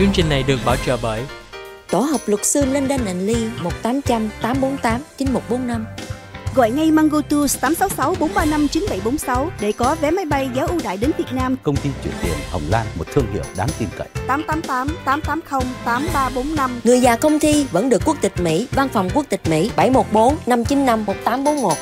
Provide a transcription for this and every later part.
Chương trình này được bảo trợ bởi Tổ hợp luật sư London and Lee 1800 848 9145. Gọi ngay Mango Tours 866 435 9746 để có vé máy bay giá ưu đãi đến Việt Nam. Công ty chuyển tiền Hồng Lan, một thương hiệu đáng tin cậy. 888 880 8345. Người già công ty vẫn được quốc tịch Mỹ, văn phòng quốc tịch Mỹ 714 595 1841.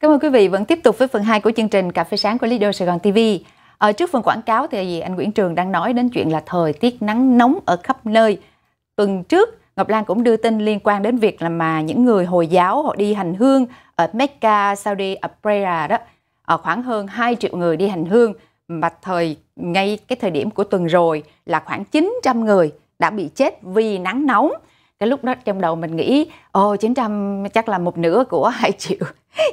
Cảm ơn quý vị vẫn tiếp tục với phần 2 của chương trình Cà phê sáng của Lido Sài Gòn TV. Ở ờ, trước phần quảng cáo thì anh Nguyễn Trường đang nói đến chuyện là thời tiết nắng nóng ở khắp nơi. Tuần trước Ngọc Lan cũng đưa tin liên quan đến việc là mà những người Hồi giáo họ đi hành hương ở Mecca, Saudi Arabia đó, ở ờ, khoảng hơn 2 triệu người đi hành hương mà thời ngay cái thời điểm của tuần rồi là khoảng 900 người đã bị chết vì nắng nóng cái lúc đó trong đầu mình nghĩ ồ 900 chắc là một nửa của 2 triệu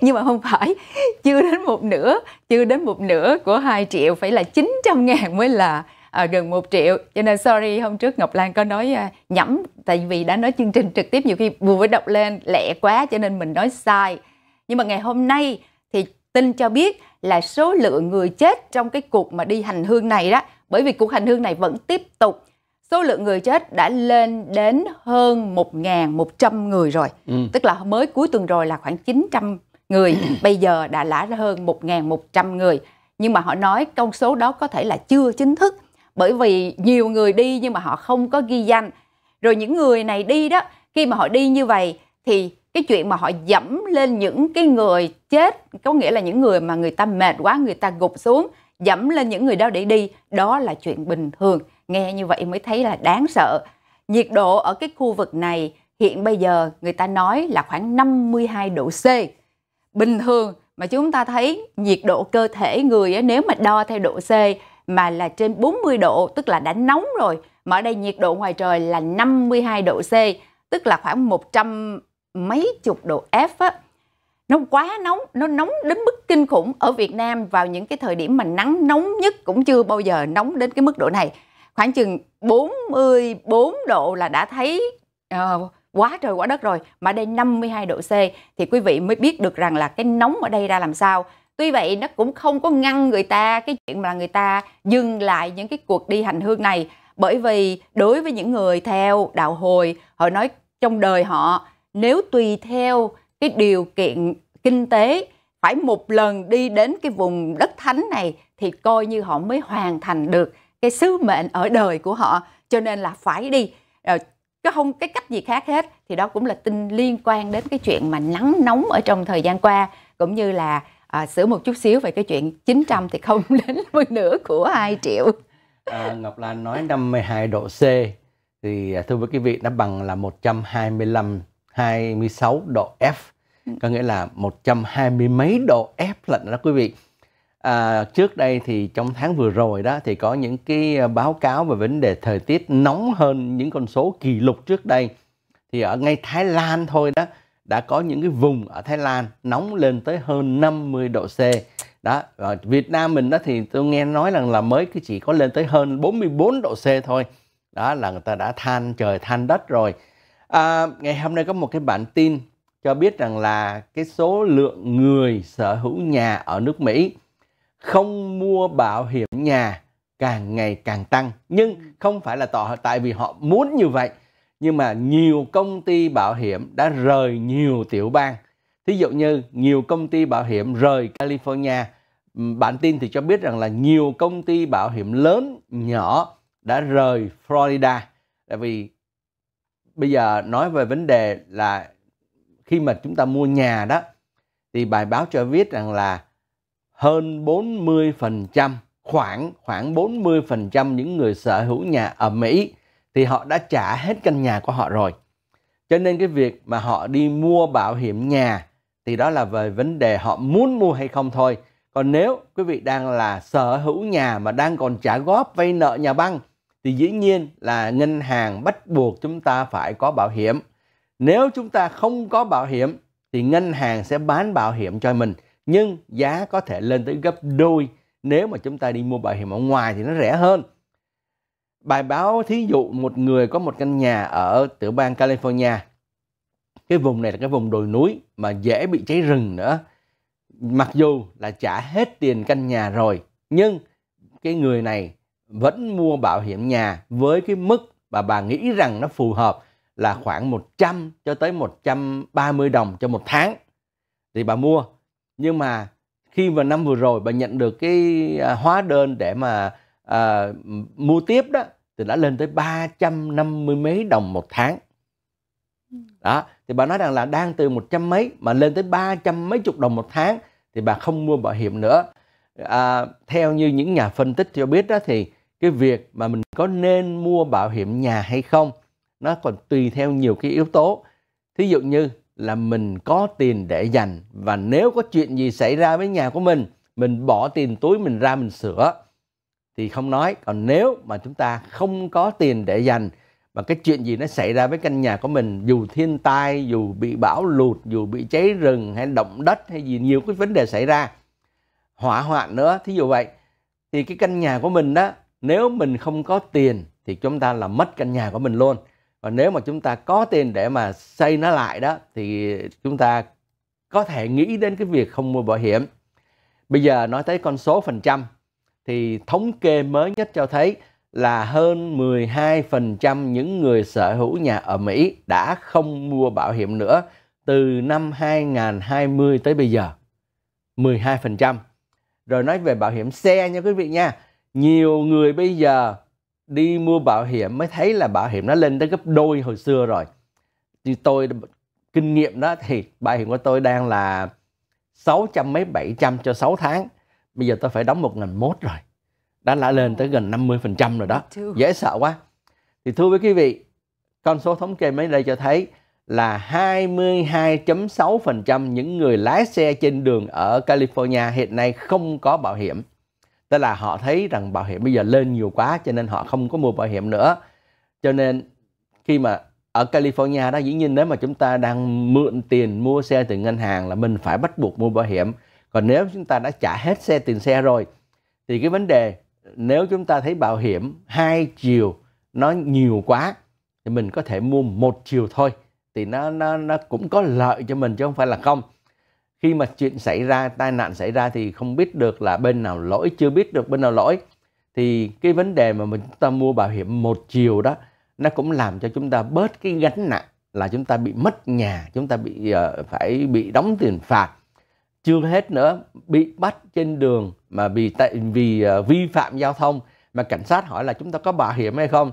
nhưng mà không phải chưa đến một nửa chưa đến một nửa của 2 triệu phải là 900 ngàn mới là à, gần 1 triệu cho nên sorry hôm trước Ngọc Lan có nói à, nhẩm tại vì đã nói chương trình trực tiếp nhiều khi vừa mới đọc lên lẹ quá cho nên mình nói sai nhưng mà ngày hôm nay thì tin cho biết là số lượng người chết trong cái cuộc mà đi hành hương này đó bởi vì cuộc hành hương này vẫn tiếp tục số lượng người chết đã lên đến hơn 1.100 người rồi. Ừ. Tức là mới cuối tuần rồi là khoảng 900 người, bây giờ đã lã hơn 1.100 người. Nhưng mà họ nói con số đó có thể là chưa chính thức bởi vì nhiều người đi nhưng mà họ không có ghi danh. Rồi những người này đi đó, khi mà họ đi như vậy thì cái chuyện mà họ dẫm lên những cái người chết có nghĩa là những người mà người ta mệt quá người ta gục xuống dẫm lên những người đó để đi đó là chuyện bình thường nghe như vậy mới thấy là đáng sợ. Nhiệt độ ở cái khu vực này hiện bây giờ người ta nói là khoảng 52 độ C. Bình thường mà chúng ta thấy nhiệt độ cơ thể người nếu mà đo theo độ C mà là trên 40 độ tức là đã nóng rồi. Mà ở đây nhiệt độ ngoài trời là 52 độ C tức là khoảng 100 mấy chục độ F á. Nó quá nóng, nó nóng đến mức kinh khủng. Ở Việt Nam vào những cái thời điểm mà nắng nóng nhất cũng chưa bao giờ nóng đến cái mức độ này khoảng chừng 44 độ là đã thấy uh, quá trời quá đất rồi mà đây 52 độ C thì quý vị mới biết được rằng là cái nóng ở đây ra làm sao. Tuy vậy nó cũng không có ngăn người ta cái chuyện mà người ta dừng lại những cái cuộc đi hành hương này bởi vì đối với những người theo đạo hồi họ nói trong đời họ nếu tùy theo cái điều kiện kinh tế phải một lần đi đến cái vùng đất thánh này thì coi như họ mới hoàn thành được cái sứ mệnh ở đời của họ cho nên là phải đi rồi cái không cái cách gì khác hết thì đó cũng là tin liên quan đến cái chuyện mà nắng nóng ở trong thời gian qua cũng như là à, sửa một chút xíu về cái chuyện 900 thì không đến một nửa của 2 triệu à, Ngọc Lan nói 52 độ C thì à, thưa với quý vị nó bằng là 125 26 độ F ừ. có nghĩa là 120 mấy độ F lạnh đó quý vị À, trước đây thì trong tháng vừa rồi đó thì có những cái à, báo cáo về vấn đề thời tiết nóng hơn những con số kỷ lục trước đây. Thì ở ngay Thái Lan thôi đó đã có những cái vùng ở Thái Lan nóng lên tới hơn 50 độ C. Đó, và Việt Nam mình đó thì tôi nghe nói rằng là mới cái chỉ có lên tới hơn 44 độ C thôi. Đó là người ta đã than trời than đất rồi. À, ngày hôm nay có một cái bản tin cho biết rằng là cái số lượng người sở hữu nhà ở nước Mỹ không mua bảo hiểm nhà càng ngày càng tăng nhưng ừ. không phải là tỏ tại vì họ muốn như vậy nhưng mà nhiều công ty bảo hiểm đã rời nhiều tiểu bang thí dụ như nhiều công ty bảo hiểm rời California bản tin thì cho biết rằng là nhiều công ty bảo hiểm lớn nhỏ đã rời Florida tại vì bây giờ nói về vấn đề là khi mà chúng ta mua nhà đó thì bài báo cho biết rằng là hơn 40% khoảng khoảng 40% những người sở hữu nhà ở Mỹ thì họ đã trả hết căn nhà của họ rồi. Cho nên cái việc mà họ đi mua bảo hiểm nhà thì đó là về vấn đề họ muốn mua hay không thôi. Còn nếu quý vị đang là sở hữu nhà mà đang còn trả góp vay nợ nhà băng thì dĩ nhiên là ngân hàng bắt buộc chúng ta phải có bảo hiểm. Nếu chúng ta không có bảo hiểm thì ngân hàng sẽ bán bảo hiểm cho mình nhưng giá có thể lên tới gấp đôi nếu mà chúng ta đi mua bảo hiểm ở ngoài thì nó rẻ hơn. Bài báo thí dụ một người có một căn nhà ở tiểu bang California. Cái vùng này là cái vùng đồi núi mà dễ bị cháy rừng nữa. Mặc dù là trả hết tiền căn nhà rồi, nhưng cái người này vẫn mua bảo hiểm nhà với cái mức mà bà nghĩ rằng nó phù hợp là khoảng 100 cho tới 130 đồng cho một tháng. Thì bà mua nhưng mà khi mà năm vừa rồi bà nhận được cái à, hóa đơn để mà à, mua tiếp đó thì đã lên tới 350 mấy đồng một tháng ừ. đó thì bà nói rằng là đang từ một trăm mấy mà lên tới ba trăm mấy chục đồng một tháng thì bà không mua bảo hiểm nữa à, theo như những nhà phân tích cho biết đó thì cái việc mà mình có nên mua bảo hiểm nhà hay không nó còn tùy theo nhiều cái yếu tố thí dụ như là mình có tiền để dành và nếu có chuyện gì xảy ra với nhà của mình mình bỏ tiền túi mình ra mình sửa thì không nói còn nếu mà chúng ta không có tiền để dành và cái chuyện gì nó xảy ra với căn nhà của mình dù thiên tai dù bị bão lụt dù bị cháy rừng hay động đất hay gì nhiều cái vấn đề xảy ra hỏa hoạn nữa thí dụ vậy thì cái căn nhà của mình đó nếu mình không có tiền thì chúng ta là mất căn nhà của mình luôn và nếu mà chúng ta có tiền để mà xây nó lại đó thì chúng ta có thể nghĩ đến cái việc không mua bảo hiểm bây giờ nói tới con số phần trăm thì thống kê mới nhất cho thấy là hơn 12% những người sở hữu nhà ở Mỹ đã không mua bảo hiểm nữa từ năm 2020 tới bây giờ. 12%. Rồi nói về bảo hiểm xe nha quý vị nha. Nhiều người bây giờ đi mua bảo hiểm mới thấy là bảo hiểm nó lên tới gấp đôi hồi xưa rồi thì tôi kinh nghiệm đó thì bảo hiểm của tôi đang là 600 mấy 700 cho 6 tháng bây giờ tôi phải đóng một ngàn mốt rồi đã lại lên tới gần 50% rồi đó dễ sợ quá thì thưa với quý vị con số thống kê mới đây cho thấy là 22.6% những người lái xe trên đường ở California hiện nay không có bảo hiểm tức là họ thấy rằng bảo hiểm bây giờ lên nhiều quá cho nên họ không có mua bảo hiểm nữa cho nên khi mà ở California đó dĩ nhiên nếu mà chúng ta đang mượn tiền mua xe từ ngân hàng là mình phải bắt buộc mua bảo hiểm còn nếu chúng ta đã trả hết xe tiền xe rồi thì cái vấn đề nếu chúng ta thấy bảo hiểm hai chiều nó nhiều quá thì mình có thể mua một chiều thôi thì nó nó nó cũng có lợi cho mình chứ không phải là không khi mà chuyện xảy ra tai nạn xảy ra thì không biết được là bên nào lỗi chưa biết được bên nào lỗi thì cái vấn đề mà mình ta mua bảo hiểm một chiều đó nó cũng làm cho chúng ta bớt cái gánh nặng là chúng ta bị mất nhà chúng ta bị uh, phải bị đóng tiền phạt chưa hết nữa bị bắt trên đường mà vì tại vì uh, vi phạm giao thông mà cảnh sát hỏi là chúng ta có bảo hiểm hay không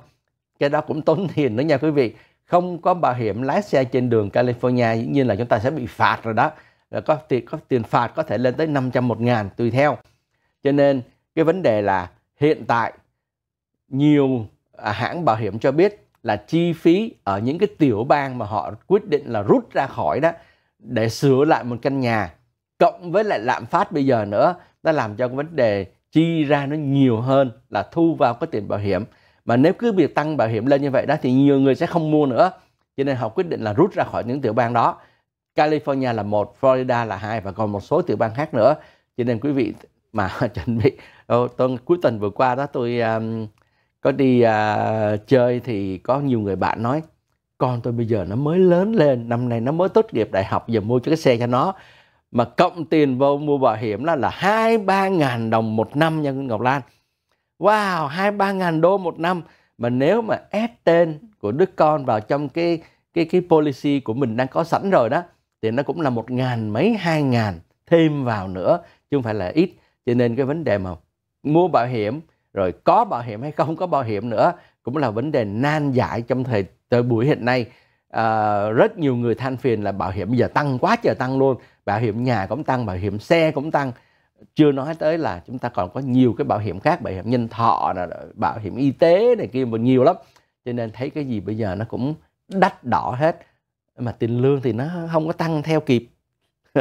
cái đó cũng tốn tiền nữa nha quý vị không có bảo hiểm lái xe trên đường California dĩ nhiên là chúng ta sẽ bị phạt rồi đó Ờ, có tiền có tiền phạt có thể lên tới 500 một ngàn tùy theo cho nên cái vấn đề là hiện tại nhiều à, hãng bảo hiểm cho biết là chi phí ở những cái tiểu bang mà họ quyết định là rút ra khỏi đó để sửa lại một căn nhà cộng với lại lạm phát bây giờ nữa nó làm cho cái vấn đề chi ra nó nhiều hơn là thu vào cái tiền bảo hiểm mà nếu cứ việc tăng bảo hiểm lên như vậy đó thì nhiều người sẽ không mua nữa cho nên họ quyết định là rút ra khỏi những tiểu bang đó California là một, Florida là hai và còn một số tiểu bang khác nữa. Cho nên quý vị mà chuẩn bị tôi cuối tuần vừa qua đó tôi um, có đi uh, chơi thì có nhiều người bạn nói con tôi bây giờ nó mới lớn lên năm nay nó mới tốt nghiệp đại học giờ mua cho cái xe cho nó mà cộng tiền vô mua bảo hiểm là là hai ba ngàn đồng một năm nha Ngọc Lan wow hai ba ngàn đô một năm mà nếu mà ép tên của đứa con vào trong cái cái cái policy của mình đang có sẵn rồi đó thì nó cũng là một ngàn mấy hai ngàn thêm vào nữa chứ không phải là ít cho nên cái vấn đề mà mua bảo hiểm rồi có bảo hiểm hay không có bảo hiểm nữa cũng là vấn đề nan giải trong thời tới buổi hiện nay à, rất nhiều người than phiền là bảo hiểm bây giờ tăng quá trời tăng luôn bảo hiểm nhà cũng tăng bảo hiểm xe cũng tăng chưa nói tới là chúng ta còn có nhiều cái bảo hiểm khác bảo hiểm nhân thọ bảo hiểm y tế này kia mà nhiều lắm cho nên thấy cái gì bây giờ nó cũng đắt đỏ hết mà tiền lương thì nó không có tăng theo kịp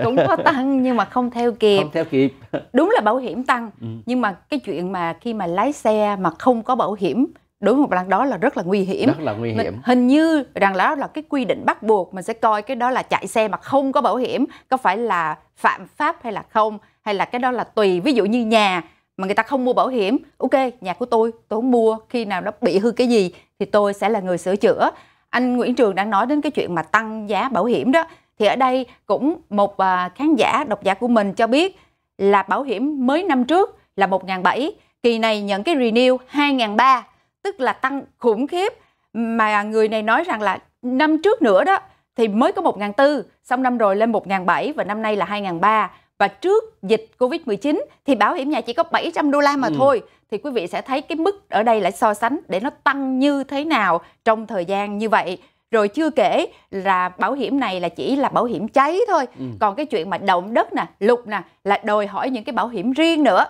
cũng có tăng nhưng mà không theo kịp không theo kịp đúng là bảo hiểm tăng ừ. nhưng mà cái chuyện mà khi mà lái xe mà không có bảo hiểm đối với một bạn đó là rất là nguy hiểm rất là nguy hiểm mình, hình như rằng đó là cái quy định bắt buộc mình sẽ coi cái đó là chạy xe mà không có bảo hiểm có phải là phạm pháp hay là không hay là cái đó là tùy ví dụ như nhà mà người ta không mua bảo hiểm ok nhà của tôi tôi không mua khi nào nó bị hư cái gì thì tôi sẽ là người sửa chữa anh Nguyễn Trường đang nói đến cái chuyện mà tăng giá bảo hiểm đó thì ở đây cũng một à, khán giả độc giả của mình cho biết là bảo hiểm mới năm trước là 1.700 kỳ này nhận cái renew 2.300 tức là tăng khủng khiếp mà người này nói rằng là năm trước nữa đó thì mới có 1.400 xong năm rồi lên 1.700 và năm nay là 2.300 và trước dịch Covid-19 thì bảo hiểm nhà chỉ có 700 đô la mà ừ. thôi thì quý vị sẽ thấy cái mức ở đây lại so sánh để nó tăng như thế nào trong thời gian như vậy rồi chưa kể là bảo hiểm này là chỉ là bảo hiểm cháy thôi ừ. còn cái chuyện mà động đất nè lục nè là đòi hỏi những cái bảo hiểm riêng nữa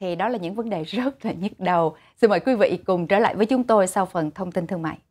thì đó là những vấn đề rất là nhức đầu xin mời quý vị cùng trở lại với chúng tôi sau phần thông tin thương mại